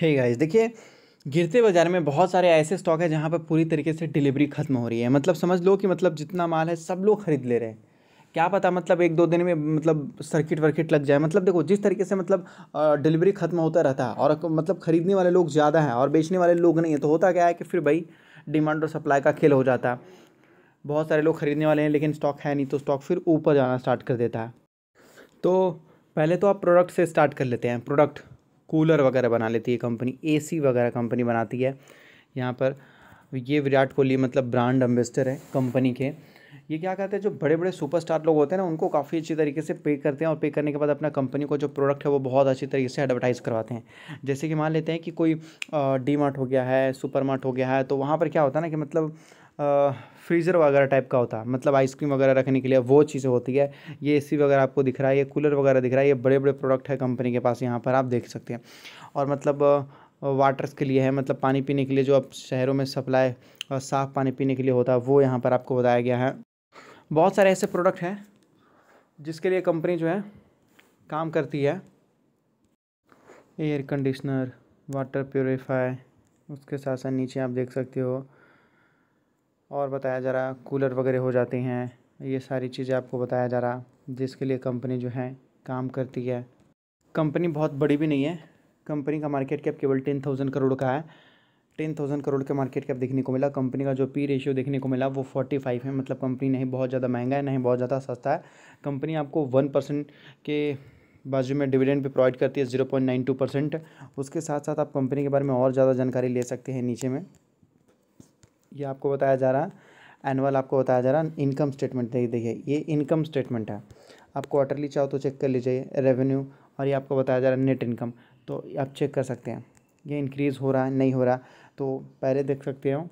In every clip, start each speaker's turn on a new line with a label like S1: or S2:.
S1: hey guys देखिए गिरते बाजार में बहुत सारे ऐसे स्टॉक है जहाँ पर पूरी तरीके से डिलीवरी खत्म हो रही है मतलब समझ लो कि मतलब जितना माल है सब लोग खरीद ले रहे हैं क्या पता मतलब एक दो दिन में मतलब सर्किट वर्किट लग जाए मतलब देखो जिस तरीके से मतलब डिलीवरी ख़त्म होता रहता है और मतलब ख़रीदने वाले लोग ज़्यादा हैं और बेचने वाले लोग नहीं हैं तो होता क्या है कि फिर भाई डिमांड और सप्लाई का खेल हो जाता है बहुत सारे लोग ख़रीदने वाले हैं लेकिन स्टॉक है नहीं तो स्टॉक फिर ऊपर जाना स्टार्ट कर देता है तो पहले तो आप प्रोडक्ट से स्टार्ट कर लेते हैं प्रोडक्ट कूलर वगैरह बना लेती है कंपनी एसी वगैरह कंपनी बनाती है यहाँ पर ये विराट कोहली मतलब ब्रांड एम्बेसडर है कंपनी के ये क्या कहते हैं जो बड़े बड़े सुपरस्टार लोग होते हैं ना उनको काफ़ी अच्छी तरीके से पे करते हैं और पे करने के बाद अपना कंपनी को जो प्रोडक्ट है वो बहुत अच्छी तरीके से एडवर्टाइज़ करवाते हैं जैसे कि मान लेते हैं कि कोई डी मार्ट हो गया है सुपर मार्ट हो गया है तो वहाँ पर क्या होता है ना कि मतलब फ्रीज़र वगैरह टाइप का होता है मतलब आइसक्रीम वगैरह रखने के लिए वो चीज़ें होती है ये एसी वगैरह आपको दिख रहा है ये कूलर वगैरह दिख रहा है ये बड़े बड़े प्रोडक्ट है कंपनी के पास यहाँ पर आप देख सकते हैं और मतलब वाटर्स के लिए है मतलब पानी पीने के लिए जो अब शहरों में सप्लाई साफ़ पानी पीने के लिए होता है वो यहाँ पर आपको बताया गया है बहुत सारे ऐसे प्रोडक्ट हैं जिसके लिए कंपनी जो है काम करती है एयर कंडीशनर वाटर प्योरीफाई उसके साथ साथ नीचे आप देख सकते हो और बताया जा रहा कूलर वगैरह हो जाते हैं ये सारी चीज़ें आपको बताया जा रहा जिसके लिए कंपनी जो है काम करती है कंपनी बहुत बड़ी भी नहीं है कंपनी का मार्केट कैप केवल टेन थाउजेंड करोड़ का है टेन थाउजेंड करोड़ के मार्केट कैप देखने को मिला कंपनी का जो पी रेशियो देखने को मिला वो फोर्टी फाइव है मतलब कंपनी नहीं बहुत ज़्यादा महंगा है नहीं बहुत ज़्यादा सस्ता है कंपनी आपको वन परसेंट के बाजू में डिविडेंड भी प्रोवाइड करती है zero point nine two percent उसके साथ साथ आप कंपनी के बारे में और ज़्यादा जानकारी ले सकते हैं नीचे में ये आपको बताया जा रहा है एनुअल आपको बताया जा रहा है इनकम स्टेटमेंट देखिए ये इनकम स्टेटमेंट है आप क्वार्टरली चाहो तो चेक कर लीजिए रेवेन्यू और ये आपको बताया जा रहा है नेट इनकम तो आप चेक कर सकते हैं ये इंक्रीज़ हो रहा है नहीं हो रहा तो पहले देख सकते हो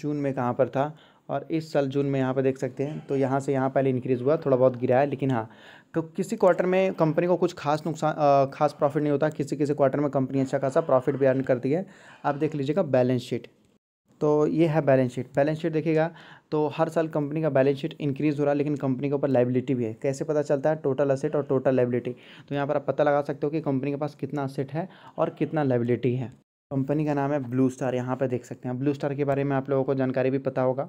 S1: जून में कहाँ पर था और इस साल जून में यहाँ पर देख सकते हैं तो यहाँ से यहाँ पहले इंक्रीज़ हुआ थोड़ा बहुत गिरा है लेकिन हाँ तो किसी क्वार्टर में कंपनी को कुछ खास नुकसान खास प्रॉफिट नहीं होता किसी किसी क्वार्टर में कंपनी अच्छा खासा प्रॉफिट भी अर्न करती है आप देख लीजिएगा बैलेंस शीट तो ये है बैलेंस शीट बैलेंस शीट देखिएगा तो हर साल कंपनी का बैलेंस शीट इंक्रीज़ हो रहा है लेकिन कंपनी के ऊपर लाइबिलिटी भी है कैसे पता चलता है टोटल असेट और टोटल लाइबिलिटी तो यहाँ पर आप पता लगा सकते हो कि कंपनी के पास कितना असेट है और कितना लाइबिलिटी है कंपनी का नाम है ब्लू स्टार यहाँ पर देख सकते हैं ब्लू स्टार के बारे में आप लोगों को जानकारी भी पता होगा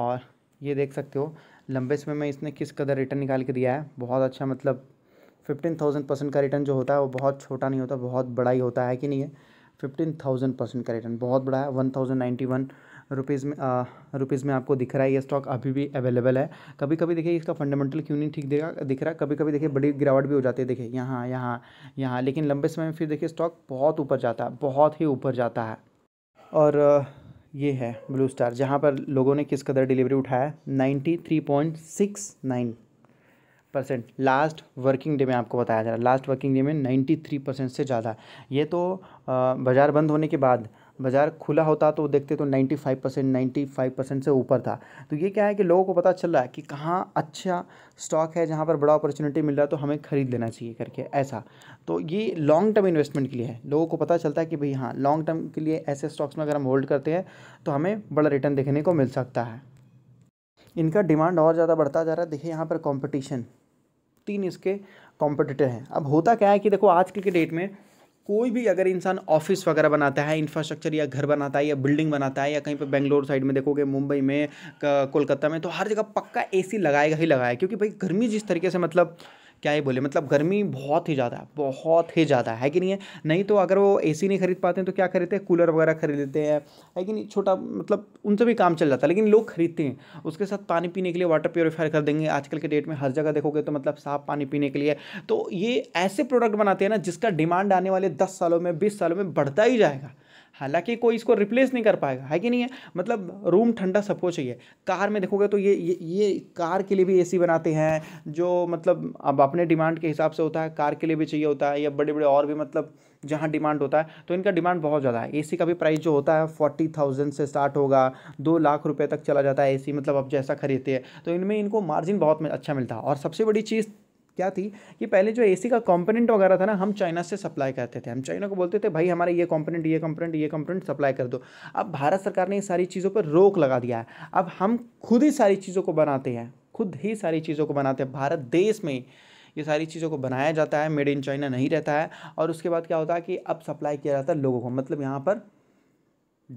S1: और ये देख सकते हो लंबे समय में इसने किस कदर रिटर्न निकाल के दिया है बहुत अच्छा मतलब फिफ्टीन थाउजेंड परसेंट का रिटर्न जो होता है वो बहुत छोटा नहीं होता बहुत बड़ा ही होता है कि नहीं है फिफ्टीन थाउजेंड परसेंट का रिटर्न बहुत बड़ा है one thousand ninety one rupees में रुपीज़ uh, में आपको दिख रहा है ये स्टॉक अभी भी अवेलेबल है कभी कभी देखिए इसका फंडामेंटल क्यों नहीं ठीक दिख रहा है कभी कभी देखिए बड़ी गिरावट भी हो जाती है देखिए यहाँ यहाँ यहाँ लेकिन लंबे समय में फिर देखिए स्टॉक बहुत ऊपर जाता है बहुत ही ऊपर जाता है और uh, ये है ब्लू स्टार जहाँ पर लोगों ने किस कदर डिलीवरी उठाया ninety three point six nine percent last working day में आपको बताया जा रहा है लास्ट वर्किंग डे में नाइन्टी थ्री परसेंट से ज़्यादा ये तो बाज़ार बंद होने के बाद बाज़ार खुला होता तो देखते तो ninety five percent ninety five percent से ऊपर था तो ये क्या है कि लोगों को पता चल रहा है कि कहाँ अच्छा स्टॉक है जहाँ पर बड़ा अपॉर्चुनिटी मिल रहा है तो हमें ख़रीद लेना चाहिए करके ऐसा तो ये लॉन्ग टर्म इन्वेस्टमेंट के लिए है लोगों को पता चलता है कि भाई हाँ लॉन्ग टर्म के लिए ऐसे स्टॉक्स में अगर हम होल्ड करते हैं तो हमें बड़ा रिटर्न देखने को मिल सकता है इनका डिमांड और ज़्यादा बढ़ता जा रहा है देखिए यहाँ पर कॉम्पिटिशन तीन इसके कॉम्पिटिटर हैं अब होता क्या है कि देखो आज के डेट में कोई भी अगर इंसान ऑफिस वगैरह बनाता है इंफ्रास्ट्रक्चर या घर बनाता है या बिल्डिंग बनाता है या कहीं पर बेंगलोर साइड में देखोगे मुंबई में कोलकाता में तो हर जगह पक्का एसी लगाएगा ही लगाएगा क्योंकि भाई गर्मी जिस तरीके से मतलब क्या ही बोले मतलब गर्मी बहुत ही ज़्यादा बहुत ही ज़्यादा है कि नहीं है नहीं तो अगर वो ए नहीं खरीद पाते हैं तो क्या खरीदते हैं कूलर वगैरह खरीद लेते हैं है कि नहीं छोटा मतलब उनसे भी काम चल जाता है लेकिन लोग खरीदते हैं उसके साथ पानी पीने के लिए वाटर प्योरीफायर कर देंगे आजकल के डेट में हर जगह देखोगे तो मतलब साफ पानी पीने के लिए तो ये ऐसे प्रोडक्ट बनाते हैं ना जिसका डिमांड आने वाले दस सालों में बीस सालों में बढ़ता ही जाएगा हालांकि कोई इसको रिप्लेस नहीं कर पाएगा है कि नहीं है मतलब रूम ठंडा सबको चाहिए कार में देखोगे तो ये ये ये कार के लिए भी एसी बनाते हैं जो मतलब अब अपने डिमांड के हिसाब से होता है कार के लिए भी चाहिए होता है या बड़े बड़े और भी मतलब जहाँ डिमांड होता है तो इनका डिमांड बहुत ज़्यादा है एसी का भी प्राइस जो होता है फोर्टी थाउजेंड से स्टार्ट होगा दो लाख रुपये तक चला जाता है एसी मतलब अब जैसा खरीदते हैं तो इनमें इनको मार्जिन बहुत अच्छा मिलता है और सबसे बड़ी चीज़ क्या थी कि पहले जो एसी का कंपोनेंट वगैरह था ना हम चाइना से सप्लाई करते थे हम चाइना को बोलते थे भाई हमारे ये कंपोनेंट ये कंपोनेंट ये कंपोनेंट सप्लाई कर दो अब भारत सरकार ने ये सारी चीज़ों पर रोक लगा दिया है अब हम खुद ही सारी चीज़ों को बनाते हैं खुद ही सारी चीज़ों को बनाते हैं भारत देश में ये सारी चीज़ों को बनाया जाता है मेड इन चाइना नहीं रहता है और उसके बाद क्या होता है कि अब सप्लाई किया जाता है लोगों को मतलब यहाँ पर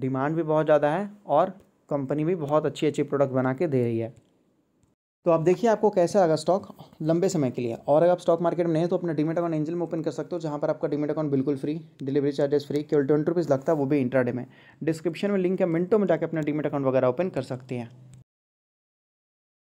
S1: डिमांड भी बहुत ज़्यादा है और कंपनी भी बहुत अच्छी अच्छी प्रोडक्ट बना के दे रही है तो आप देखिए आपको कैसा लगा स्टॉक लंबे समय के लिए और अगर आप स्टॉक मार्केट में नहीं तो अपना डिमेट अकाउंट एंजल में ओपन कर सकते हो जहाँ पर आपका डिमेट अकाउंट बिल्कुल फ्री डिलीवरी चार्जेस फ्री केवल ट्वेंटी रुपीज़ लगता है वो भी इंट्राडे में डिस्क्रिप्शन में लिंक है मिनटों में जाकर अपना डिमेट अकाउंट वगैरह ओपन कर सकती है